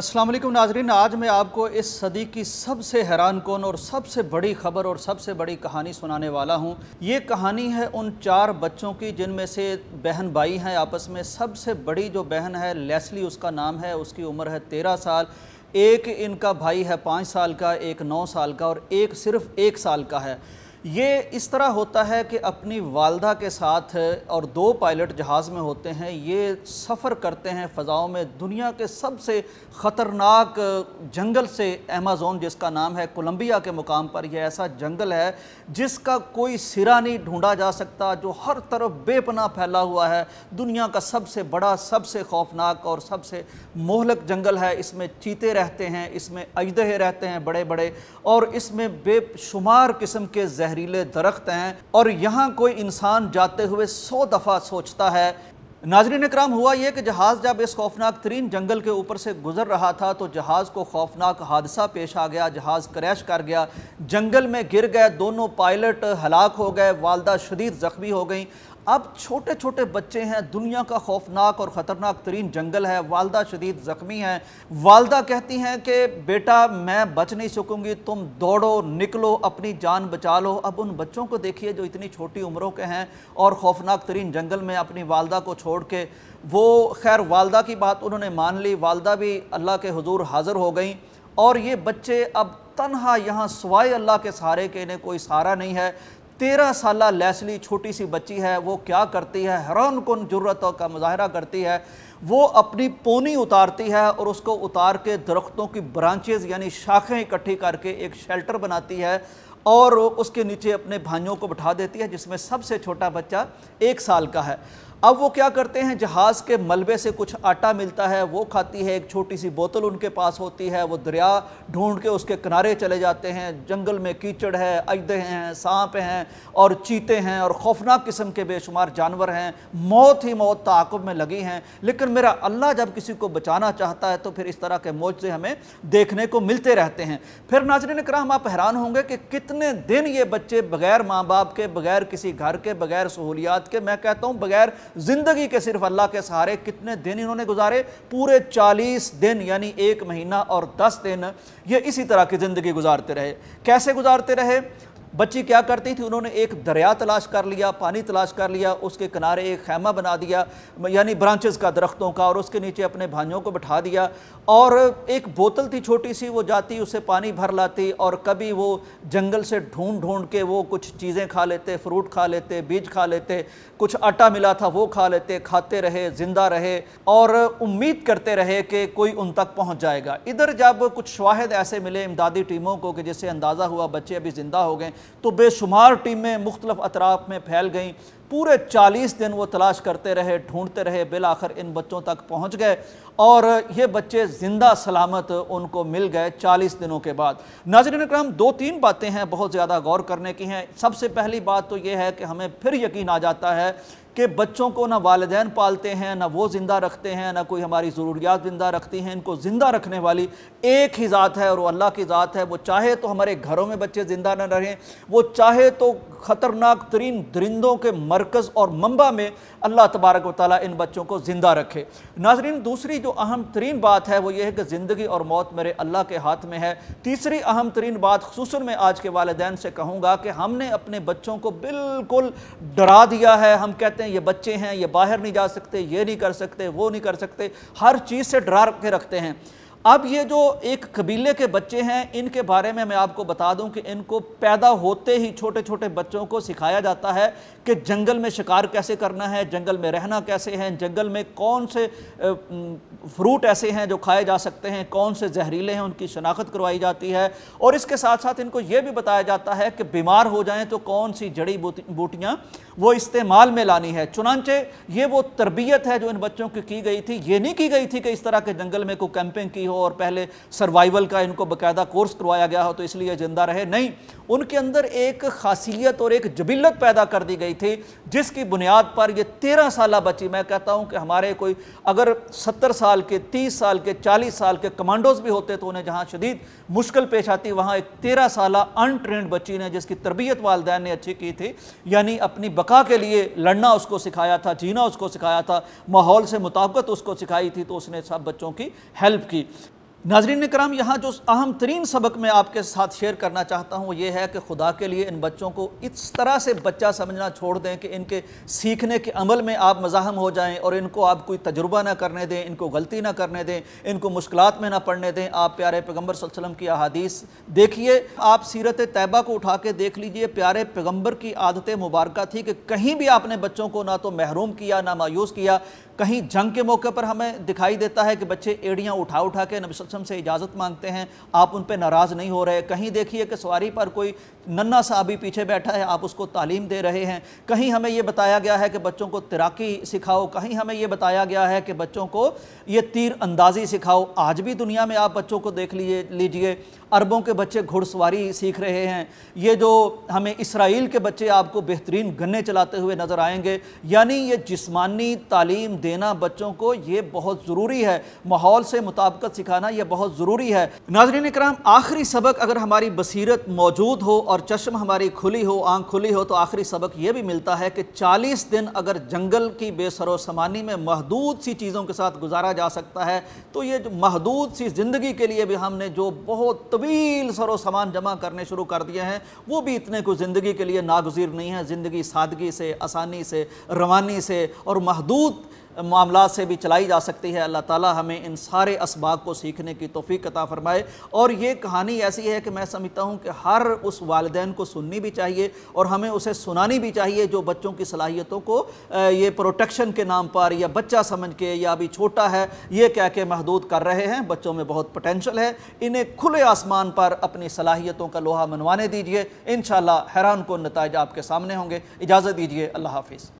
अस्सलाम वालेकुम नाजरीन आज मैं आपको इस सदी की सबसे हैरान कौन और सबसे बड़ी खबर और सबसे बड़ी कहानी सुनाने वाला हूं ये कहानी है उन चार बच्चों की जिनमें से बहन भाई हैं आपस में सबसे बड़ी जो बहन है लेस्ली उसका नाम है उसकी उम्र है तेरह साल एक इनका भाई है पाँच साल का एक नौ साल का और एक सिर्फ एक साल का है ये इस तरह होता है कि अपनी वालदा के साथ और दो पायलट जहाज़ में होते हैं ये सफ़र करते हैं फ़ज़ाओं में दुनिया के सबसे ख़तरनाक जंगल से अमेज़ोन जिसका नाम है कोलंबिया के मुकाम पर यह ऐसा जंगल है जिसका कोई सिरा नहीं ढूंढा जा सकता जो हर तरफ बेपना फैला हुआ है दुनिया का सबसे बड़ा सबसे खौफनाक और सबसे मोहलक जंगल है इसमें चीते रहते हैं इसमें अजदहे रहते हैं बड़े बड़े और इसमें बेशुमार किस्म के जहर जहरीले दरख्त हैं और यहाँ कोई इंसान जाते हुए सौ दफ़ा सोचता है नाजरीन कराम हुआ यह कि जहाज़ जब इस खौफनाक तरीन जंगल के ऊपर से गुजर रहा था तो जहाज़ को खौफनाक हादसा पेश आ गया जहाज़ क्रैश कर गया जंगल में गिर गए दोनों पायलट हलाक हो गए वालदा शदीद ज़ख्मी हो गई अब छोटे छोटे बच्चे हैं दुनिया का खौफनाक और ख़तरनाक तरीन जंगल है वालदा शदीद ज़ख्मी हैं वालदा कहती हैं कि बेटा मैं बच नहीं सकूंगी तुम दौड़ो निकलो अपनी जान बचा लो अब उन बच्चों को देखिए जो इतनी छोटी उम्रों के हैं और खौफनाक तरीन जंगल में अपनी वालदा को छोड़ के वो खैर वालदा की बात उन्होंने मान ली वालदा भी अल्लाह के हजूर हाज़िर हो गई और ये बच्चे अब तनहा यहाँ सवाए अल्लाह के सहारे के इन्हें कोई सहारा नहीं है तेरह साल लैसली छोटी सी बच्ची है वो क्या करती है हैरान कन जरूरत का मुजाहरा करती है वो अपनी पोनी उतारती है और उसको उतार के दरख्तों की ब्रांचेज़ यानी शाखें इकट्ठी करके एक शेल्टर बनाती है और उसके नीचे अपने भाइयों को बिठा देती है जिसमें सबसे छोटा बच्चा एक साल का है अब वो क्या करते हैं जहाज़ के मलबे से कुछ आटा मिलता है वो खाती है एक छोटी सी बोतल उनके पास होती है वो दरिया ढूंढ के उसके किनारे चले जाते हैं जंगल में कीचड़ है अजदे हैं सांप हैं और चीते हैं और खौफनाक किस्म के बेशुमार जानवर हैं मौत ही मौत ताकुब में लगी हैं लेकिन मेरा अल्लाह जब किसी को बचाना चाहता है तो फिर इस तरह के मौज से हमें देखने को मिलते रहते हैं फिर नाजरन हम आप हैरान होंगे कि कितने दिन ये बच्चे बगैर माँ बाप के बगैर किसी घर के बगैर सहूलियात के मैं कहता हूँ बगैर ज़िंदगी के सिर्फ अल्लाह के सहारे कितने दिन इन्होंने गुजारे पूरे चालीस दिन यानी एक महीना और दस दिन ये इसी तरह की ज़िंदगी गुजारते रहे कैसे गुजारते रहे बच्ची क्या करती थी उन्होंने एक दरिया तलाश कर लिया पानी तलाश कर लिया उसके किनारे एक खैमा बना दिया यानी ब्रांचेस का दरख्तों का और उसके नीचे अपने भाइयों को बिठा दिया और एक बोतल थी छोटी सी वो जाती उसे पानी भर लाती और कभी वो जंगल से ढूंढ ढूंढ के वो कुछ चीज़ें खा लेते फ्रूट खा लेते बीज खा लेते कुछ आटा मिला था वो खा लेते खाते रहे ज़िंदा रहे और उम्मीद करते रहे कि कोई उन तक पहुँच जाएगा इधर जब कुछ शवाहद ऐसे मिले इमदादी टीमों को कि जिससे अंदाज़ा हुआ बच्चे अभी ज़िंदा हो गए तो बेशुमार टीमें मुख्तलफ अतराफ में फैल गईं पूरे चालीस दिन वो तलाश करते रहे ढूंढते रहे बिल आखिर इन बच्चों तक पहुंच गए और ये बच्चे ज़िंदा सलामत उनको मिल गए चालीस दिनों के बाद नाजरन कराम दो तीन बातें हैं बहुत ज़्यादा गौर करने की हैं सबसे पहली बात तो ये है कि हमें फिर यकीन आ जाता है कि बच्चों को ना वालदेन पालते हैं ना वो ज़िंदा रखते हैं ना कोई हमारी ज़रूरियात ज़िंदा रखती हैं इनको ज़िंदा रखने वाली एक ही ज़ात है और वो अल्लाह की ज़ात है वो चाहे तो हमारे घरों में बच्चे ज़िंदा ना रहें वो चाहे तो ख़तरनाक तरीन दरिंदों के मरकज़ और मंबा में अल्लाह तबारक वाली इन बच्चों को ज़िंदा रखे नाजरीन दूसरी जो अहम तरीन बात है वो ये है कि ज़िंदगी और मौत मेरे अल्लाह के हाथ में है तीसरी अहम तरीन बात खसूस मैं आज के वालदेन से कहूँगा कि हमने अपने बच्चों को बिल्कुल डरा दिया है हम कहते हैं हैं ये बच्चे हैं ये बाहर नहीं जा सकते ये नहीं कर सकते वो नहीं कर सकते हर चीज़ से डरा के रखते हैं अब ये जो एक कबीले के बच्चे हैं इनके बारे में मैं आपको बता दूं कि इनको पैदा होते ही छोटे छोटे बच्चों को सिखाया जाता है कि जंगल में शिकार कैसे करना है जंगल में रहना कैसे है जंगल में कौन से फ्रूट ऐसे हैं जो खाए जा सकते हैं कौन से जहरीले हैं उनकी शनाख्त करवाई जाती है और इसके साथ साथ इनको ये भी बताया जाता है कि बीमार हो जाएँ तो कौन सी जड़ी बूटियाँ वो इस्तेमाल में लानी है चुनानचे ये वो तरबियत है जो इन बच्चों की की गई थी ये नहीं की गई थी कि इस तरह के जंगल में कोई कैंपिंग की हो हो और पहले सर्वाइवल का इनको बकायदा कोर्स करवाया गया हो तो इसलिए जिंदा रहे नहीं उनके अंदर एक खासियत और एक जबिलत पैदा कर दी गई थी जिसकी बुनियाद पर ये तेरह साल बची मैं कहता हूँ कि हमारे कोई अगर सत्तर साल के तीस साल के चालीस साल के कमांडोज भी होते तो उन्हें जहाँ शदीद मुश्किल पेश आती वहाँ एक तेरह साल अनट्रेंड बच्ची ने जिसकी तरबियत वालदेन ने अच्छी की थी यानी अपनी बका के लिए लड़ना उसको सिखाया था जीना उसको सिखाया था माहौल से मुताबकत उसको सिखाई थी तो उसने सब बच्चों की हेल्प की नाजरीन कराम यहाँ जो अहम तरीन सबक मैं आपके साथ शेयर करना चाहता हूँ ये है कि खुदा के लिए इन बच्चों को इस तरह से बच्चा समझना छोड़ दें कि इनके सीखने के अमल में आप मज़ाहम हो जाएं और इनको आप कोई तजुर्बा ना करने दें इनको गलती ना करने दें इनको मुश्किल में ना पढ़ने दें आप प्यारे पैगम्बर वसम की अहादीस देखिए आप सीरत तयबा को उठा के देख लीजिए प्यारे पैगम्बर की आदत मुबारक थी कि कहीं भी आपने बच्चों को ना तो महरूम किया ना मायूस किया कहीं जंग के मौके पर हमें दिखाई देता है कि बच्चे एड़ियाँ उठा उठा के नबी सिस्टम से इजाज़त मांगते हैं आप उन पर नाराज़ नहीं हो रहे कहीं देखिए कि सवारी पर कोई नन्ना सा अभी पीछे बैठा है आप उसको तालीम दे रहे हैं कहीं हमें ये बताया गया है कि बच्चों को तैराकी सिखाओ कहीं हमें ये बताया गया है कि बच्चों को ये तीर अंदाज़ी सिखाओ आज भी दुनिया में आप बच्चों को देख लीजिए लीजिए अरबों के बच्चे घुड़सवारी सीख रहे हैं ये जो हमें इसराइल के बच्चे आपको बेहतरीन गन्ने चलाते हुए नज़र आएंगे यानी ये जिस्मानी तालीम देना बच्चों को ये बहुत ज़रूरी है माहौल से मुताबकत सिखाना यह बहुत ज़रूरी है नाजरीन कराम आखिरी सबक अगर हमारी बसीरत मौजूद हो और चश्म हमारी खुली हो आँख खुली हो तो आखिरी सबक ये भी मिलता है कि चालीस दिन अगर जंगल की बेसरोसमानी में महदूद सी चीज़ों के साथ गुजारा जा सकता है तो ये जो महदूद सी ज़िंदगी के लिए भी हमने जो बहुत तवील सरो सामान जमा करने शुरू कर दिए हैं वो भी इतने को ज़िंदगी के लिए नागजीर नहीं है ज़िंदगी सादगी से आसानी से रवानी से और महदूद मामला से भी चलाई जा सकती है अल्लाह ताला हमें इन सारे इसबाक को सीखने की तोफ़ी कता फ़रमाए और ये कहानी ऐसी है कि मैं समझता हूँ कि हर उस वालदेन को सुननी भी चाहिए और हमें उसे सुनानी भी चाहिए जो बच्चों की सलाहियतों को ये प्रोटेक्शन के नाम पर या बच्चा समझ के या अभी छोटा है ये कह के महदूद कर रहे हैं बच्चों में बहुत पोटेंशल है इन्हें खुले आसमान पर अपनी सलाहियतों का लोहा मनवाने दीजिए इन हैरान को नतज आपके सामने होंगे इजाज़त दीजिए अल्लाह हाफिज़